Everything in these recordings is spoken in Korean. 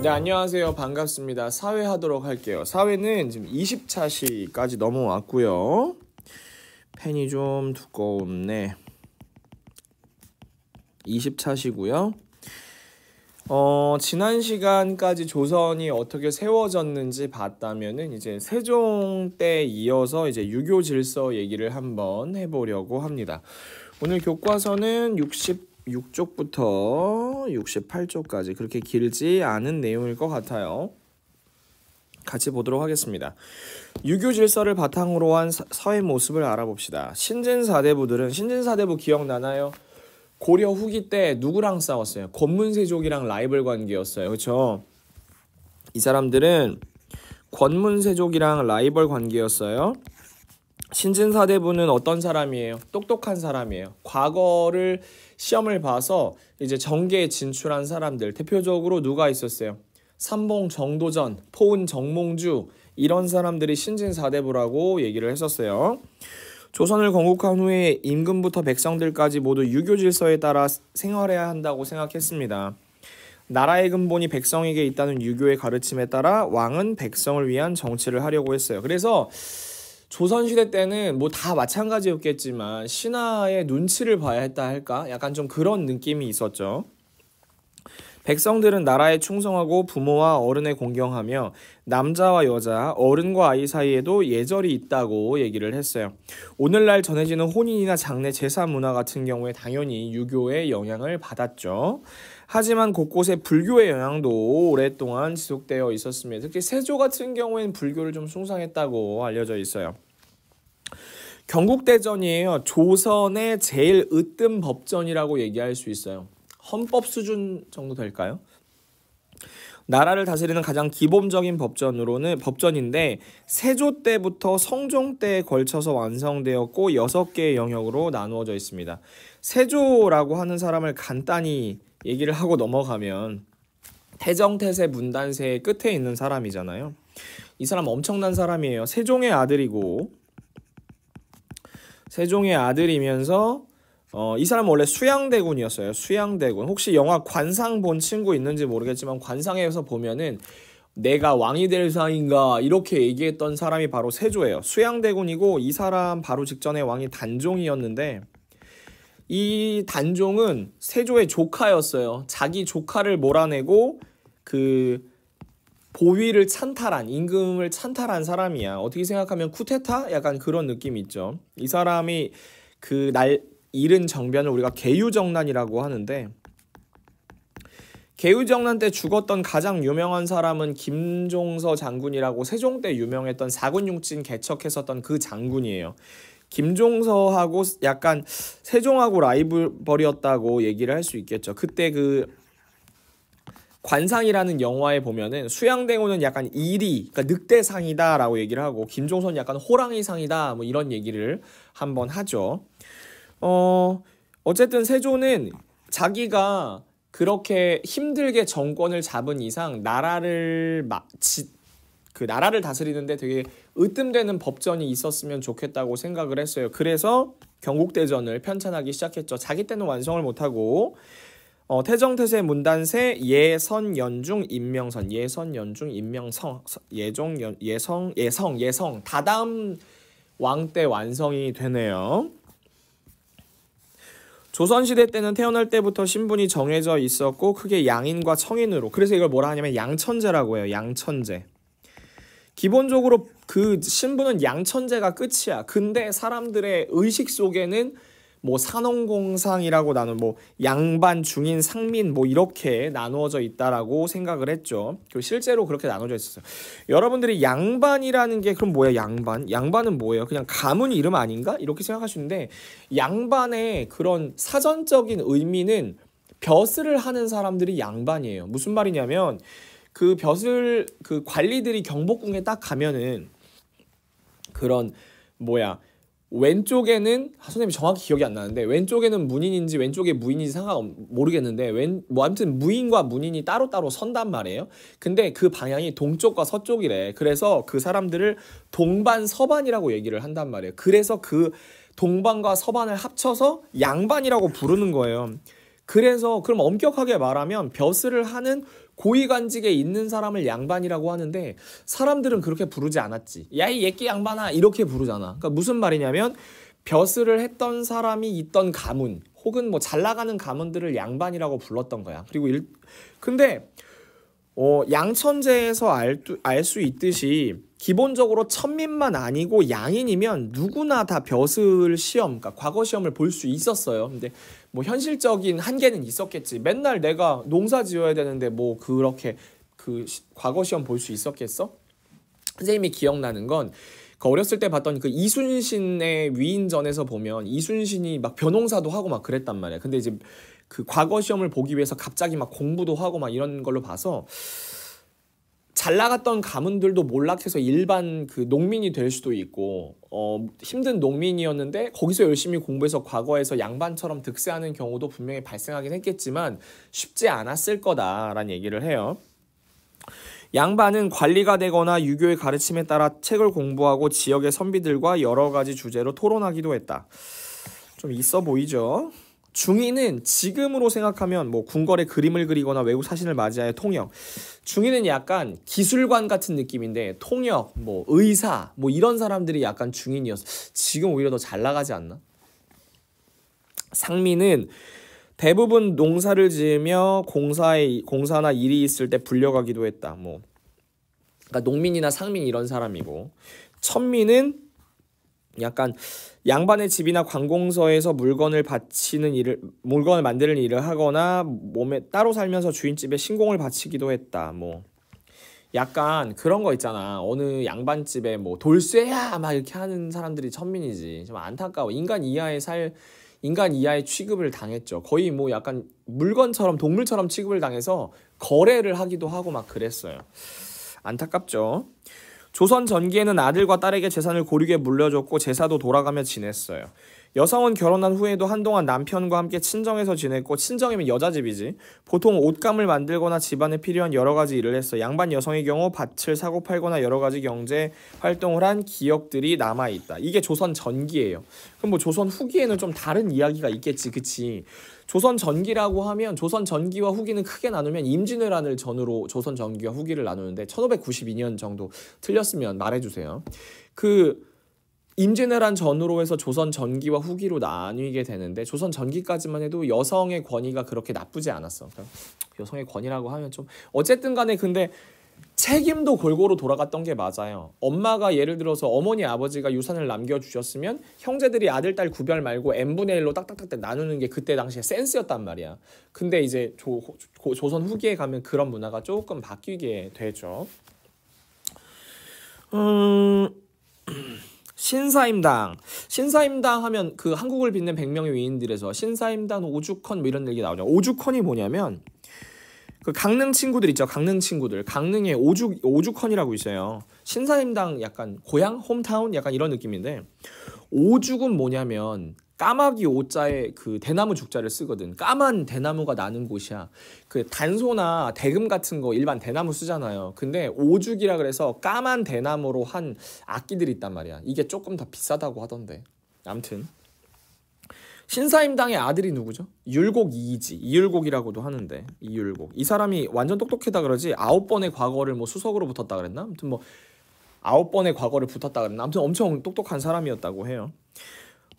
네, 안녕하세요. 반갑습니다. 사회 하도록 할게요. 사회는 지금 20차 시까지 넘어왔고요. 펜이 좀 두꺼웠네. 20차 시고요. 어, 지난 시간까지 조선이 어떻게 세워졌는지 봤다면은 이제 세종 때 이어서 이제 유교 질서 얘기를 한번 해보려고 합니다. 오늘 교과서는 66쪽부터 68쪽까지 그렇게 길지 않은 내용일 것 같아요. 같이 보도록 하겠습니다. 유교 질서를 바탕으로 한 사회 모습을 알아봅시다. 신진사대부들은 신진사대부 기억나나요? 고려 후기 때 누구랑 싸웠어요? 권문세족이랑 라이벌 관계였어요. 그렇죠? 이 사람들은 권문세족이랑 라이벌 관계였어요. 신진사대부는 어떤 사람이에요? 똑똑한 사람이에요. 과거를 시험을 봐서 이제 정계에 진출한 사람들 대표적으로 누가 있었어요? 삼봉 정도전, 포은 정몽주 이런 사람들이 신진사대부라고 얘기를 했었어요. 조선을 건국한 후에 임금부터 백성들까지 모두 유교 질서에 따라 생활해야 한다고 생각했습니다. 나라의 근본이 백성에게 있다는 유교의 가르침에 따라 왕은 백성을 위한 정치를 하려고 했어요. 그래서 조선시대 때는 뭐 다 마찬가지였겠지만 신하의 눈치를 봐야 했다 할까? 약간 좀 그런 느낌이 있었죠. 백성들은 나라에 충성하고 부모와 어른에 공경하며 남자와 여자, 어른과 아이 사이에도 예절이 있다고 얘기를 했어요. 오늘날 전해지는 혼인이나 장례 제사 문화 같은 경우에 당연히 유교의 영향을 받았죠. 하지만 곳곳에 불교의 영향도 오랫동안 지속되어 있었습니다. 특히 세조 같은 경우에는 불교를 좀 숭상했다고 알려져 있어요. 경국대전이에요. 조선의 제일 으뜸 법전이라고 얘기할 수 있어요. 헌법 수준 정도 될까요? 나라를 다스리는 가장 기본적인 법전으로는 법전인데 세조 때부터 성종 때에 걸쳐서 완성되었고 여섯 개의 영역으로 나누어져 있습니다. 세조라고 하는 사람을 간단히 얘기를 하고 넘어가면 태정태세 문단세의 끝에 있는 사람이잖아요. 이 사람 엄청난 사람이에요. 세종의 아들이고 세종의 아들이면서 어, 이 사람은 원래 수양대군이었어요. 수양대군. 혹시 영화 관상 본 친구 있는지 모르겠지만 관상에서 보면은 내가 왕이 될 사인가 이렇게 얘기했던 사람이 바로 세조예요. 수양대군이고 이 사람 바로 직전에 왕이 단종이었는데 이 단종은 세조의 조카였어요. 자기 조카를 몰아내고 그 보위를 찬탈한 임금을 찬탈한 사람이야. 어떻게 생각하면 쿠테타 약간 그런 느낌이 있죠. 이 사람이 그날 이른 정변을 우리가 개유정난이라고 하는데 개유정난 때 죽었던 가장 유명한 사람은 김종서 장군이라고 세종 때 유명했던 사군육진 개척했었던 그 장군이에요. 김종서하고 약간 세종하고 라이벌이었다고 얘기를 할 수 있겠죠. 그때 그 관상이라는 영화에 보면은 수양대우는 약간 일이 그러니까 늑대상이다라고 얘기를 하고 김종선 약간 호랑이상이다 뭐 이런 얘기를 한번 하죠. 어, 어쨌든 세조는 자기가 그렇게 힘들게 정권을 잡은 이상 나라를 마, 지, 그 나라를 다스리는데 되게 으뜸되는 법전이 있었으면 좋겠다고 생각을 했어요. 그래서 경국대전을 편찬하기 시작했죠. 자기 때는 완성을 못하고 어, 태정태세 문단세 예선 연중 임명선 예선 연중 임명성 예종 연, 예성 예성 예성 다다음 왕 때 완성이 되네요. 조선시대 때는 태어날 때부터 신분이 정해져 있었고 크게 양인과 청인으로 그래서 이걸 뭐라 하냐면 양천제라고 해요. 양천제. 기본적으로 그 신분은 양천제가 끝이야. 근데 사람들의 의식 속에는 뭐 산원공상이라고 나는뭐 양반, 중인, 상민 뭐 이렇게 나누어져 있다라고 생각을 했죠. 그 실제로 그렇게 나눠져 있었어요. 여러분들이 양반이라는 게 그럼 뭐야 양반? 양반은 뭐예요? 그냥 가문 이름 아닌가? 이렇게 생각하시는데 양반의 그런 사전적인 의미는 벼슬을 하는 사람들이 양반이에요. 무슨 말이냐면 그 벼슬 그 관리들이 경복궁에 딱 가면은 그런 뭐야 왼쪽에는 아, 선생님이 정확히 기억이 안 나는데 왼쪽에는 문인인지 왼쪽에 무인인지 상관 모르겠는데 왼뭐 아무튼 무인과 문인이 따로 따로 선단 말이에요. 근데 그 방향이 동쪽과 서쪽이래. 그래서 그 사람들을 동반 서반이라고 얘기를 한단 말이에요. 그래서 그 동반과 서반을 합쳐서 양반이라고 부르는 거예요. 그래서 그럼 엄격하게 말하면 벼슬을 하는 고위간직에 있는 사람을 양반이라고 하는데 사람들은 그렇게 부르지 않았지. 야이 예끼 양반아 이렇게 부르잖아. 그러니까 무슨 말이냐면 벼슬을 했던 사람이 있던 가문 혹은 뭐 잘 나가는 가문들을 양반이라고 불렀던 거야. 그리고 일 근데 어, 양천재에서 알 수 있듯이 기본적으로 천민만 아니고 양인이면 누구나 다 벼슬 시험, 그러니까 과거 시험을 볼 수 있었어요. 근데 뭐 현실적인 한계는 있었겠지. 맨날 내가 농사 지어야 되는데 뭐 그렇게 그 과거 시험 볼 수 있었겠어? 선생님이 기억나는 건그 어렸을 때 봤던 그 이순신의 위인전에서 보면 이순신이 막 변홍사도 하고 막 그랬단 말이야. 근데 이제 그 과거 시험을 보기 위해서 갑자기 막 공부도 하고 막 이런 걸로 봐서 잘 나갔던 가문들도 몰락해서 일반 그 농민이 될 수도 있고 어 힘든 농민이었는데 거기서 열심히 공부해서 과거에서 양반처럼 득세하는 경우도 분명히 발생하긴 했겠지만 쉽지 않았을 거다라는 얘기를 해요. 양반은 관리가 되거나 유교의 가르침에 따라 책을 공부하고 지역의 선비들과 여러 가지 주제로 토론하기도 했다. 좀 있어 보이죠? 중인은 지금으로 생각하면 뭐 궁궐에 그림을 그리거나 외국 사신을 맞이하여 통역. 중인은 약간 기술관 같은 느낌인데 통역, 뭐 의사, 뭐 이런 사람들이 약간 중인이어서 지금 오히려 더 잘 나가지 않나? 상민은 대부분 농사를 지으며 공사에 공사나 일이 있을 때 불려가기도 했다. 뭐 그러니까 농민이나 상민 이런 사람이고 천민은 약간 양반의 집이나 관공서에서 물건을 바치는 일을 물건을 만드는 일을 하거나 몸에 따로 살면서 주인집에 신공을 바치기도 했다. 뭐 약간 그런 거 있잖아. 어느 양반집에 뭐 돌쇠야 막 이렇게 하는 사람들이 천민이지. 좀 안타까워. 인간 이하의 살 인간 이하의 취급을 당했죠. 거의 뭐 약간 물건처럼 동물처럼 취급을 당해서 거래를 하기도 하고 막 그랬어요. 안타깝죠. 조선 전기에는 아들과 딸에게 재산을 고르게 물려줬고 제사도 돌아가며 지냈어요. 여성은 결혼한 후에도 한동안 남편과 함께 친정에서 지냈고 친정이면 여자 집이지. 보통 옷감을 만들거나 집안에 필요한 여러 가지 일을 했어. 양반 여성의 경우 밭을 사고 팔거나 여러 가지 경제 활동을 한 기억들이 남아 있다. 이게 조선 전기예요. 그럼 뭐 조선 후기에는 좀 다른 이야기가 있겠지, 그치? 조선 전기라고 하면 조선 전기와 후기는 크게 나누면 임진왜란을 전후로 조선 전기와 후기를 나누는데 1592년 정도 틀렸으면 말해주세요. 그 임진왜란 전후로 해서 조선 전기와 후기로 나뉘게 되는데 조선 전기까지만 해도 여성의 권위가 그렇게 나쁘지 않았어. 그러니까 여성의 권위라고 하면 좀 어쨌든 간에 근데 책임도 골고루 돌아갔던 게 맞아요. 엄마가 예를 들어서 어머니 아버지가 유산을 남겨주셨으면 형제들이 아들 딸 구별 말고 n분의 1로 딱딱딱딱 나누는 게 그때 당시에 센스였단 말이야. 근데 이제 조, 조, 조선 후기에 가면 그런 문화가 조금 바뀌게 되죠. 음... 신사임당. 신사임당 하면 그 한국을 빛낸 100명의 위인들에서 신사임당 오죽헌 뭐 이런 얘기 나오죠. 오죽헌이 뭐냐면 그 강릉 친구들 있죠. 강릉 친구들. 강릉에 오죽 오죽헌이라고 있어요. 신사임당 약간 고향 홈타운 약간 이런 느낌인데 오죽은 뭐냐면 까마귀 오자에 그 대나무 죽자를 쓰거든. 까만 대나무가 나는 곳이야. 그 단소나 대금 같은 거 일반 대나무 쓰잖아요. 근데 오죽이라 그래서 까만 대나무로 한 악기들이 있단 말이야. 이게 조금 더 비싸다고 하던데. 암튼 신사임당의 아들이 누구죠? 율곡 이이지 이율곡이라고도 하는데 이율곡 이 사람이 완전 똑똑하다 그러지 아홉 번의 과거를 뭐 수석으로 붙었다 그랬나? 아무튼 뭐 아홉 번의 과거를 붙었다 그랬나? 아무튼 엄청 똑똑한 사람이었다고 해요.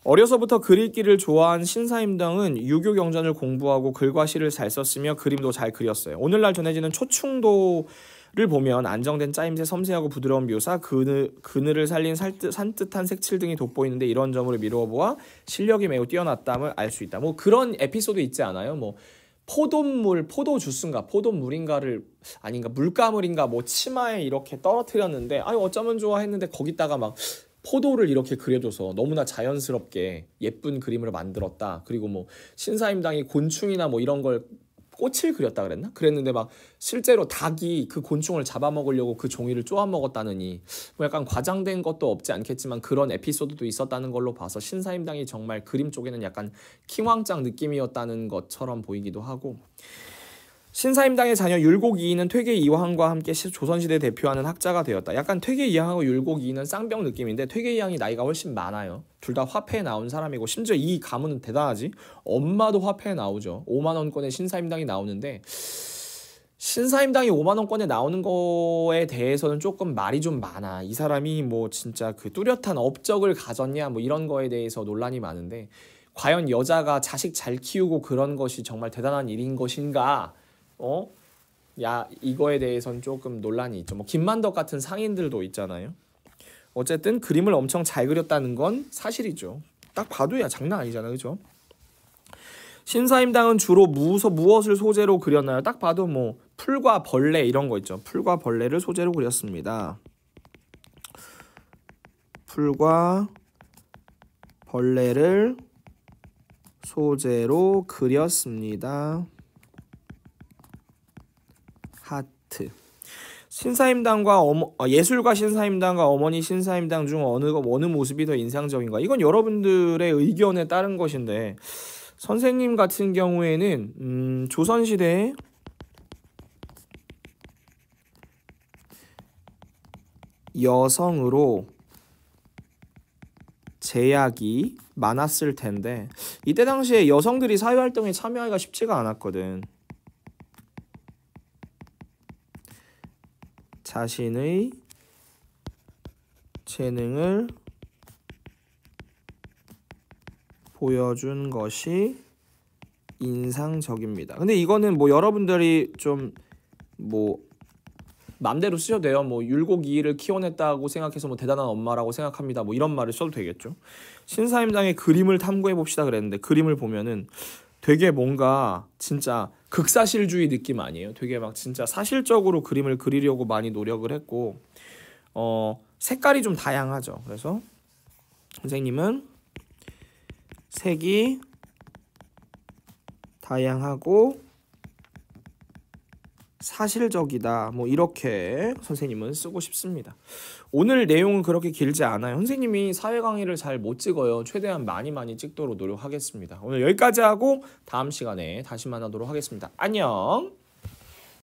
어려서부터 글읽기를 좋아한 신사임당은 유교 경전을 공부하고 글과 시를 잘 썼으며 그림도 잘 그렸어요. 오늘날 전해지는 초충도를 보면 안정된 짜임새 섬세하고 부드러운 묘사, 그늘, 그늘을 살린 살뜻, 산뜻한 색칠 등이 돋보이는데 이런 점으로 미루어 보아 실력이 매우 뛰어났담을 다알수 있다. 뭐 그런 에피소드 있지 않아요? 뭐 포도물, 포도주스인가, 포도물인가를 아닌가 물가물인가 뭐 치마에 이렇게 떨어뜨렸는데 아유 어쩌면 좋아 했는데 거기다가 막 포도를 이렇게 그려줘서 너무나 자연스럽게 예쁜 그림을 만들었다. 그리고 뭐 신사임당이 곤충이나 뭐 이런 걸 꽃을 그렸다 그랬나? 그랬는데 막 실제로 닭이 그 곤충을 잡아먹으려고 그 종이를 쪼아먹었다느니 뭐 약간 과장된 것도 없지 않겠지만 그런 에피소드도 있었다는 걸로 봐서 신사임당이 정말 그림 쪽에는 약간 킹왕짱 느낌이었다는 것처럼 보이기도 하고 신사임당의 자녀 율곡이인은 퇴계이황과 함께 조선시대 대표하는 학자가 되었다. 약간 퇴계이황하고 율곡이인은 쌍벽 느낌인데 퇴계이황이 나이가 훨씬 많아요. 둘 다 화폐에 나온 사람이고 심지어 이 가문은 대단하지. 엄마도 화폐에 나오죠. 5만 원권의 신사임당이 나오는데 신사임당이 5만 원권에 나오는 거에 대해서는 조금 말이 좀 많아. 이 사람이 뭐 진짜 그 뚜렷한 업적을 가졌냐 뭐 이런 거에 대해서 논란이 많은데 과연 여자가 자식 잘 키우고 그런 것이 정말 대단한 일인 것인가? 어? 야 이거에 대해선 조금 논란이 있죠. 뭐 김만덕 같은 상인들도 있잖아요. 어쨌든 그림을 엄청 잘 그렸다는 건 사실이죠. 딱 봐도야 장난 아니잖아, 그죠? 신사임당은 주로 무서 무엇을 소재로 그렸나요? 딱 봐도 뭐 풀과 벌레 이런 거 있죠. 풀과 벌레를 소재로 그렸습니다. 풀과 벌레를 소재로 그렸습니다. 하트. 신사임당과 어머, 어, 예술가 신사임당과 어머니 신사임당 중 어느 어느 모습이 더 인상적인가? 이건 여러분들의 의견에 따른 것인데 선생님 같은 경우에는 음, 조선 시대에 여성으로 제약이 많았을 텐데 이때 당시에 여성들이 사회활동에 참여하기가 쉽지가 않았거든. 자신의 재능을 보여준 것이 인상적입니다. 근데 이거는 뭐 여러분들이 좀 뭐 맘대로 쓰셔도 돼요. 뭐 율곡이를 키워냈다고 생각해서 뭐 대단한 엄마라고 생각합니다. 뭐 이런 말을 써도 되겠죠. 신사임당의 그림을 탐구해 봅시다 그랬는데 그림을 보면은 되게 뭔가 진짜 극사실주의 느낌 아니에요? 되게 막 진짜 사실적으로 그림을 그리려고 많이 노력을 했고 어 색깔이 좀 다양하죠. 그래서 선생님은 색이 다양하고 사실적이다. 뭐 이렇게 선생님은 쓰고 싶습니다. 오늘 내용은 그렇게 길지 않아요. 선생님이 사회 강의를 잘 못 찍어요. 최대한 많이 많이 찍도록 노력하겠습니다. 오늘 여기까지 하고 다음 시간에 다시 만나도록 하겠습니다. 안녕.